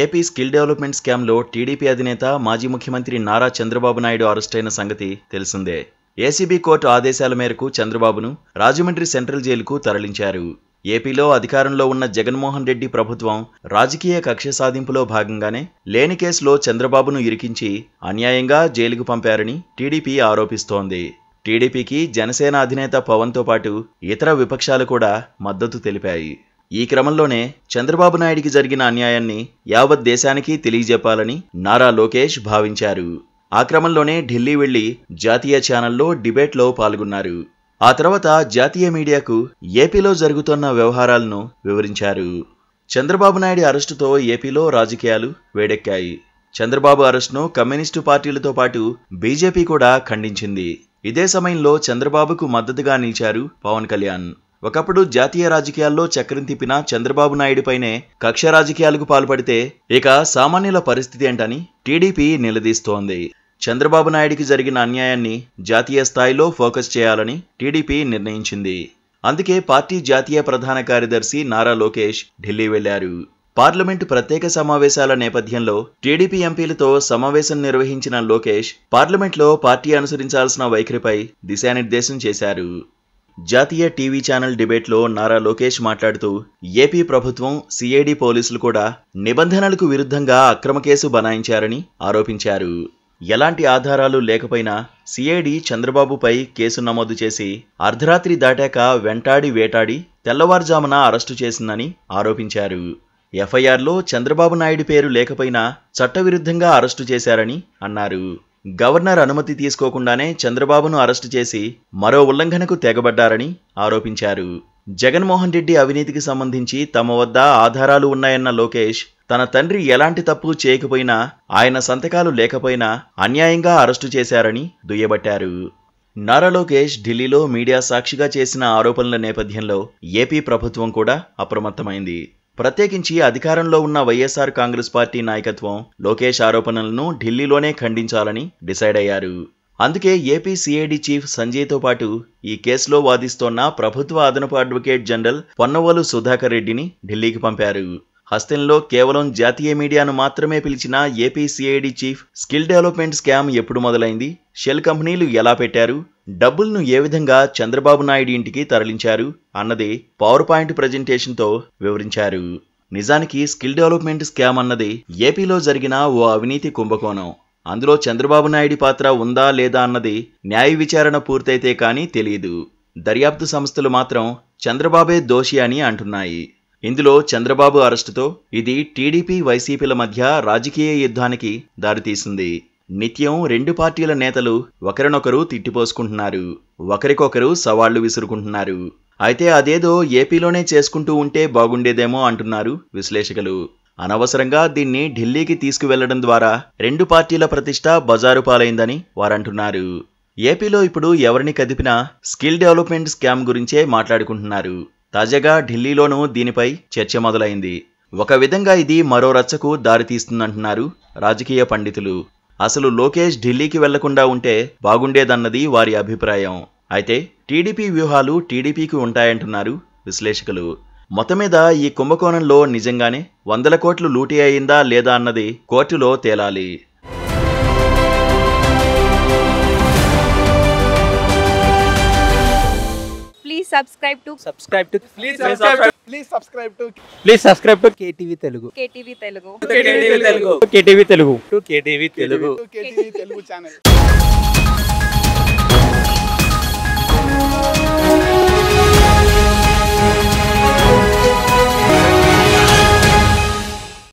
AP skill development స్కామ్లో TDP అధినేత మాజీ ముఖ్యమంత్రి నారా చంద్రబాబు నాయుడు అరెస్టైన సంగతి తెలిసిందే ఏసీబీ కోర్టు ఆదేశాల మేరకు చంద్రబాబును రాజమండ్రి సెంట్రల్ జైలుకు తరలించారు ఏపీలో అధికారంలో ఉన్న జగన్మోహన్ రెడ్డి ప్రభుత్వం రాజకీయ కక్ష సాధింపులో భాగంగానే లేని కేసులో చంద్రబాబును ఇరికించి అన్యాయంగా జైలుకు పంపారని టీడీపీ ఆరోపిస్తోంది టీడీపీకి జనసేన అధినేత పవన్తో పాటు ఇతర విపక్షాలు కూడా మద్దతు తెలిపాయి ఈ క్రమంలోనే చంద్రబాబు నాయుడికి జరిగిన అన్యాయాన్ని యావత్ దేశానికి తెలియజెప్పాలని నారా లోకేష్ భావించారు ఆ క్రమంలోనే ఢిల్లీ వెళ్లి జాతీయ ఛానల్లో డిబేట్లో పాల్గొన్నారు ఆ తర్వాత జాతీయ మీడియాకు ఏపీలో జరుగుతున్న వ్యవహారాలను వివరించారు చంద్రబాబు నాయుడు అరెస్టుతో ఏపీలో రాజకీయాలు వేడెక్కాయి చంద్రబాబు అరెస్టును కమ్యూనిస్టు పార్టీలతో పాటు బీజేపీ కూడా ఖండించింది ఇదే సమయంలో చంద్రబాబుకు మద్దతుగా నిలిచారు పవన్ కళ్యాణ్ ఒకప్పుడు జాతీయ రాజకీయాల్లో చక్రం తిప్పిన చంద్రబాబు నాయుడిపైనే కక్ష రాజకీయాలకు పాల్పడితే ఇక సామాన్యుల పరిస్థితి ఏంటని టీడీపీ నిలదీస్తోంది చంద్రబాబు నాయుడికి జరిగిన అన్యాయాన్ని జాతీయ స్థాయిలో ఫోకస్ చేయాలని టీడీపీ నిర్ణయించింది అందుకే పార్టీ జాతీయ ప్రధాన కార్యదర్శి నారా లోకేష్ ఢిల్లీ వెళ్లారు పార్లమెంటు ప్రత్యేక సమావేశాల నేపథ్యంలో టీడీపీ ఎంపీలతో సమావేశం నిర్వహించిన లోకేష్ పార్లమెంట్లో పార్టీ అనుసరించాల్సిన వైఖరిపై దిశానిర్దేశం చేశారు జాతీయ టీవీ ఛానల్ డిబేట్లో నారా లోకేష్ మాట్లాడుతూ ఏపీ ప్రభుత్వం సిఐడి పోలీసులు కూడా నిబంధనలకు విరుద్ధంగా అక్రమ కేసు బనాయించారని ఆరోపించారు ఎలాంటి ఆధారాలు లేకపోయినా సిఐడి చంద్రబాబుపై కేసు నమోదు చేసి అర్ధరాత్రి దాటాక వెంటాడి వేటాడి తెల్లవారుజామున అరెస్టు చేసిందని ఆరోపించారు ఎఫ్ఐఆర్లో చంద్రబాబు నాయుడు పేరు లేకపోయినా చట్టవిరుద్ధంగా అరెస్టు చేశారని అన్నారు గవర్నర్ అనుమతి తీసుకోకుండానే చంద్రబాబును అరెస్టు చేసి మరో ఉల్లంఘనకు తెగబడ్డారని ఆరోపించారు జగన్మోహన్ రెడ్డి అవినీతికి సంబంధించి తమ వద్ద ఆధారాలు ఉన్నాయన్న లోకేష్ తన తండ్రి ఎలాంటి తప్పు చేయకపోయినా ఆయన సంతకాలు లేకపోయినా అన్యాయంగా అరెస్టు చేశారని దుయ్యబట్టారు నారా లోకేష్ ఢిల్లీలో మీడియా సాక్షిగా చేసిన ఆరోపణల నేపథ్యంలో ఏపీ ప్రభుత్వం కూడా అప్రమత్తమైంది ప్రత్యేకించి అధికారంలో ఉన్న వైఎస్ఆర్ కాంగ్రెస్ పార్టీ నాయకత్వం లోకేష్ ఆరోపణలను ఢిల్లీలోనే ఖండించాలని డిసైడ్ అయ్యారు అందుకే ఏపీ సిఐడి చీఫ్ సంజయ్తో పాటు ఈ కేసులో వాదిస్తోన్న ప్రభుత్వ అదనపు అడ్వకేట్ జనరల్ పొన్నవోలు సుధాకర్ రెడ్డిని ఢిల్లీకి పంపారు హస్తంలో కేవలం జాతీయ మీడియాను మాత్రమే పిలిచిన AP CID chief skill development scam ఎప్పుడు మొదలైంది షెల్ కంపెనీలు ఎలా పెట్టారు డబ్బులను ఏ విధంగా చంద్రబాబు నాయుడు ఇంటికి తరలించారు అన్నది పవర్ పాయింట్ ప్రజెంటేషన్తో వివరించారు నిజానికి స్కిల్ డెవలప్మెంట్ స్కామ్ అన్నది ఏపీలో జరిగిన ఓ అవినీతి కుంభకోణం అందులో చంద్రబాబు నాయుడి పాత్ర ఉందా లేదా అన్నది న్యాయ విచారణ పూర్తయితే కానీ తెలియదు దర్యాప్తు సంస్థలు మాత్రం చంద్రబాబే దోషి అని అంటున్నాయి ఇందులో చంద్రబాబు అరెస్టుతో ఇది టీడీపీ వైసీపీల మధ్య రాజకీయ యుద్ధానికి దారితీసింది నిత్యం రెండు పార్టీల నేతలు ఒకరినొకరు తిట్టిపోసుకుంటున్నారు ఒకరికొకరు సవాళ్లు విసురుకుంటున్నారు అయితే అదేదో ఏపీలోనే చేసుకుంటూ ఉంటే బాగుండేదేమో అంటున్నారు విశ్లేషకులు అనవసరంగా దీన్ని ఢిల్లీకి తీసుకువెళ్లడం ద్వారా రెండు పార్టీల ప్రతిష్ట బజారు పాలైందని వారంటున్నారు ఏపీలో ఇప్పుడు ఎవరిని కదిపినా స్కిల్ డెవలప్మెంట్ స్కామ్ గురించే మాట్లాడుకుంటున్నారు తాజాగా ఢిల్లీలోనూ దీనిపై చర్చ మొదలైంది ఒక విధంగా ఇది మరో రచ్చకు దారితీస్తుందంటున్నారు రాజకీయ పండితులు అసలు లోకేష్ ఢిల్లీకి వెళ్లకుండా ఉంటే బాగుండేదన్నది వారి అభిప్రాయం అయితే టీడీపీ వ్యూహాలు టీడీపీకి ఉంటాయంటున్నారు విశ్లేషకులు మొత్తం మీద ఈ కుంభకోణంలో నిజంగానే వందల కోట్లు లూటీ అయిందా లేదా అన్నది కోర్టులో తేలాలి subscribe to subscribe to please subscribe please subscribe to please subscribe to KTV Telugu KTV Telugu KTV Telugu KTV Telugu to KTV Telugu KTV Telugu channel